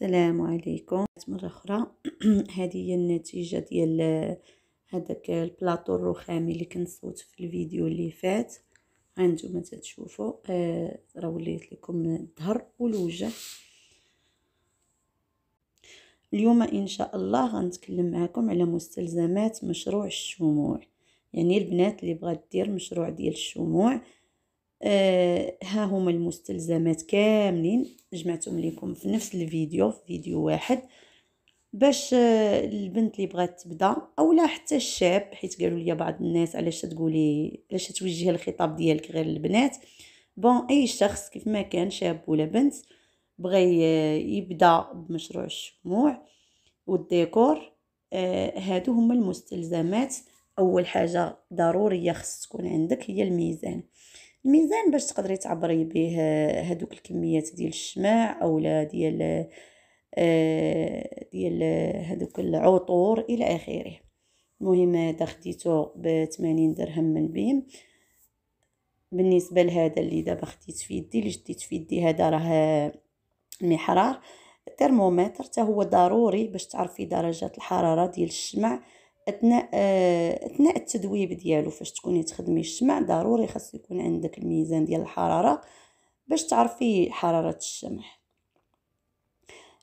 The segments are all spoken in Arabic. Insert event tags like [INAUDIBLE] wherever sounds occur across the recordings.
السلام عليكم مره اخرى [CLEARS THROAT] هذه هي النتيجه ديال آه، هذاك البلاطو الرخامي اللي كنت صوت في الفيديو اللي فات هانتوما نتوما تتشوفوا آه راه وليت لكم الظهر والوجه اليوم ان شاء الله غنتكلم معكم على مستلزمات مشروع الشموع يعني البنات اللي بغات دير مشروع ديال الشموع آه ها هما المستلزمات كاملين جمعتهم لكم في نفس الفيديو في فيديو واحد باش آه، البنت اللي بغات تبدا اولا حتى الشاب حيت قالوا لي بعض الناس علاش تقولي علاش توجهي الخطاب ديالك غير للبنات بون اي شخص كيف ما كان شاب ولا بنت بغى يبدا بمشروع الشموع والديكور آه، هادو هما المستلزمات اول حاجه ضروريه خص تكون عندك هي الميزان الميزان باش تقدري تعبري به هذوك الكميات ديال الشمع اولا ديال آه، ديال هذوك العطور الى اخره المهم هذا خديتو ب 80 درهم من بيم بالنسبه لهذا اللي دابا خديت في يدي اللي جديت في يدي هذا راه المحرار الترمومتر حتى هو ضروري باش تعرفي درجه الحراره ديال الشمع اثناء آه، اثناء التذويب ديالو فاش تكوني تخدمي الشمع ضروري خاص يكون عندك الميزان ديال الحراره باش تعرفي حراره الشمع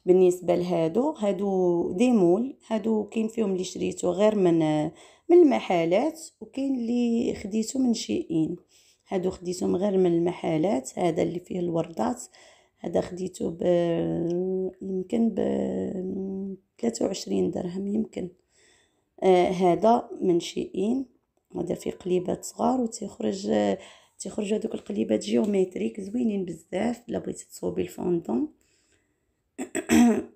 بالنسبه لهادو هادو ديمول هادو كاين فيهم اللي شريتو غير من من المحلات وكاين اللي خديتو من شيئين هادو خديتهم غير من المحلات هذا اللي فيه الوردات هذا خديتو ب يمكن ب 23 درهم يمكن آه هذا منشئين هذا فيه قليبات صغار وتخرج آه تيخرجوا هذوك القليبات جيومتريك زوينين بزاف الا بغيتي تصوبي الفوندون [COUGHS]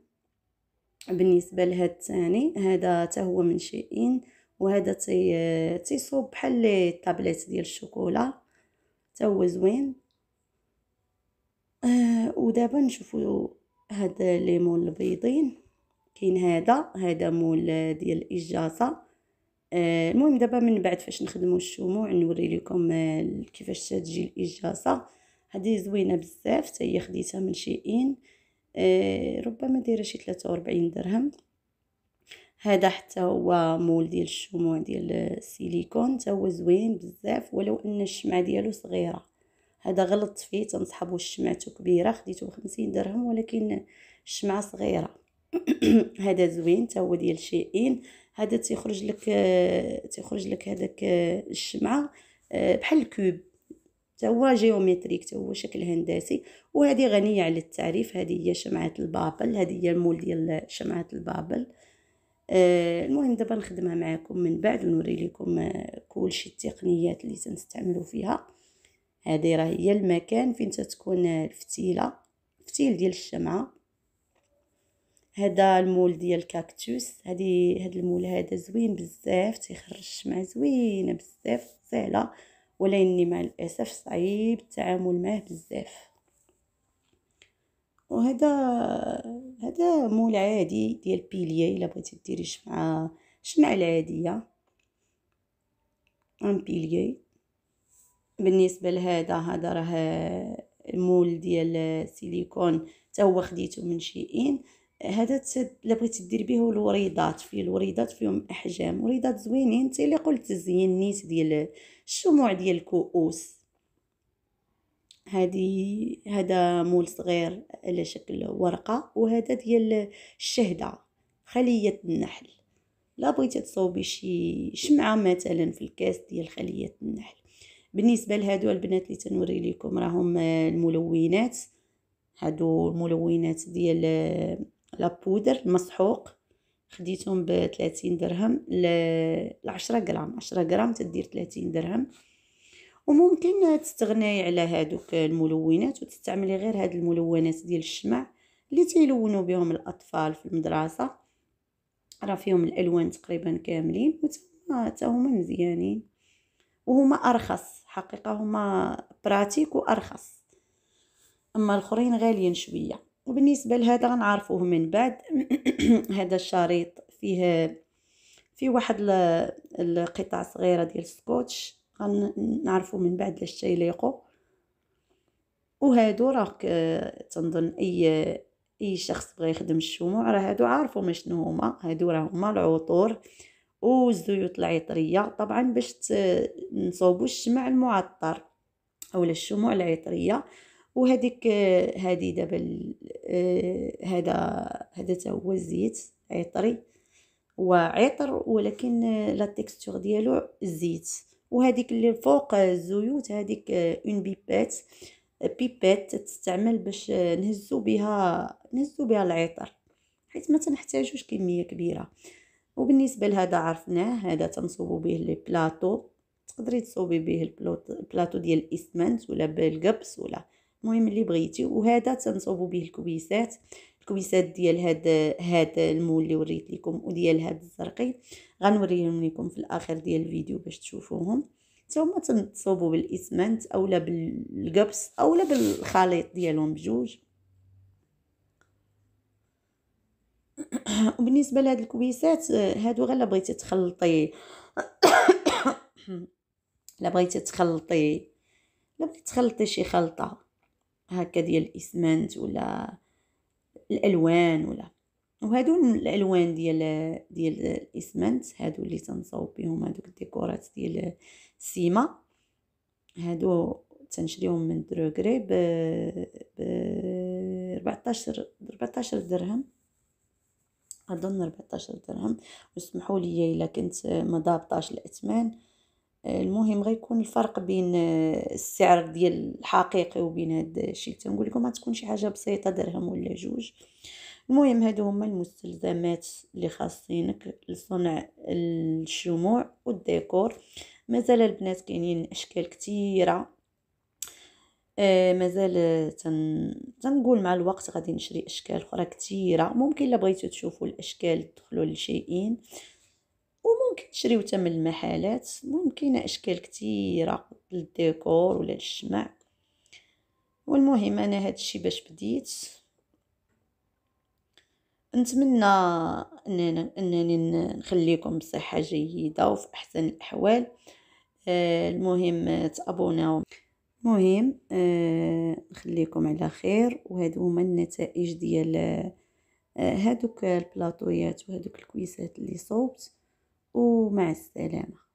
بالنسبه لهاد الثاني هذا حتى هو منشئين وهذا تي آه، تيصوب بحال لي طابليت ديال الشوكولا حتى هو زوين آه ودابا نشوفوا هاد ليمون البيضين كاين هذا هذا مول ديال الاجازه آه، المهم دابا من بعد فاش نخدموا الشموع نوري لكم آه، كيفاش تجي الاجازه هذه زوينه بزاف حتى هي خديتها من شيئين آه، ربما دايره شي 43 درهم هذا حتى هو مول ديال الشموع ديال السيليكون حتى هو زوين بزاف ولو ان الشمعه ديالو صغيره هذا غلطت فيه تنصحابو الشمعته كبيره خديته ب 50 درهم ولكن الشمعه صغيره [CLEARS THROAT] هذا زوين حتى هو ديال شيئين هذا تيخرج لك آه، تيخرج لك هذاك آه، الشمعه آه، بحال الكوب حتى هو جيومتريك حتى هو شكل هندسي وهذه غنيه على التعريف هذه هي شمعه البابل هذه هي المول ديال شمعه البابل المهم دابا نخدمها معكم من بعد ونوري لكم كلشي التقنيات اللي تنستعملوا فيها هذه راه هي المكان فين تتكون الفتيله الفتيل ديال الشمعه هذا المول ديال الكاكتوس هذه هذا المول هذا زوين بزاف تيخرج الشمعة زوينه بزاف سهله ولكني مع الاسف صعيب التعامل معه بزاف وهذا هذا مول عادي ديال بيليه الا بغيتي ديري شمعه شمعه العاديه ان بيليه بالنسبه لهذا هذا راه المول ديال سيليكون تا هو خديته من شيئين هذا الا بغيتي دير به هو الوريدات فيه الوريدات فيهم احجام وريدات زوينين قلت زين نيت ديال الشموع ديال الكؤوس هادي هذا مول صغير على شكل ورقه وهذا ديال الشهده خليه النحل لا بغيتي تصوبي شي شمعه مثلا في الكاس ديال خليه النحل بالنسبه لهادو البنات اللي تنوري لكم راهم الملونات هادو الملونات ديال لابودر المسحوق خديتهم ب 30 درهم ل 10 غرام 10 غرام تدير 30 درهم وممكن تستغناي على هادوك الملونات وتستعملي غير هاد الملونات ديال الشمع اللي تيلونوا بهم الاطفال في المدرسه راه فيهم الالوان تقريبا كاملين حتى هما مزيانين وهما ارخص حقيقه هما براتيك وارخص اما الاخرين غاليين شويه وبالنسبه لهذا غنعرفوه من بعد [CLEARS THROAT] هذا الشريط فيه فيه واحد القطع صغيره ديال السكوتش غنعرفو من بعد لاش تيليقو وهادو راه تنظن اي اي شخص بغى يخدم الشموع راه هادو عارفو ما شنو هما هادو راه هما العطور والزيوت العطريه طبعا باش نصوبو الشمع المعطر اولا الشموع العطريه وهذيك هذه آه، دابا آه، هذا هذا حتى هو الزيت عطري وعطر ولكن آه، لا تيكستور ديالو الزيت وهذيك اللي فوق الزيوت هذيك اون بيبات بيبات تستعمل باش نهزو بها نهزو بها العطر حيت ما تنحتاجوش كميه كبيره وبالنسبه لهذا عرفناه هذا تنصوبو به لي بلاطو تقدري تصوبي به البلاطو ديال الاسمنت ولا بالقبس ولا المهم اللي بغيتي وهذا تنصوبو به الكويسات الكويسات ديال هاد هاد المول اللي وريت لكم وديال هاد الزرقي غنوريهم لكم في الاخر ديال الفيديو باش تشوفوهم نتوما تنصوبوا بالاسمنت اولا بالقبس اولا بالخليط ديالهم بجوج [COUGHS] وبالنسبه لهاد الكويسات هادو غير بغيتي تخلطي [COUGHS] لا بغيتي تخلطي لا بغيتي تخلطي شي خلطه هكا ديال الاسمنت ولا الالوان ولا وهادو الالوان ديال ديال الاسمنت هادو اللي تنصاوب بهم هادوك الديكورات ديال السيما هادو تنشريهم من دروغري ب ب 14 14 درهم اظن 14 درهم وسمحوا لي الا كنت ما ضابطاش الاثمان المهم غيكون الفرق بين آه، السعر ديال الحقيقي وبين هاد الشيء تنقول لكم غتكون شي حاجه بسيطه درهم ولا جوج المهم هادو هما المستلزمات اللي خاصينك لصنع الشموع والديكور مازال البنات كاينين اشكال كثيره آه مازال تن... تنقول مع الوقت غادي نشري اشكال اخرى كثيره ممكن الا بغيتو تشوفوا الاشكال تدخلوا لشيئين ممكن تشريو حتى من المحلات المهم كاينه اشكال كثيره للديكور ولا للشمع والمهم انا هذا الشيء باش بديت نتمنى اننا انني نخليكم بصحه جيده وفي احسن الاحوال آه، المهم تابوناو المهم آه، نخليكم على خير وهادو هما النتائج ديال آه هادوك البلاطويات وهادوك الكويسات اللي صوبت ومع السلامة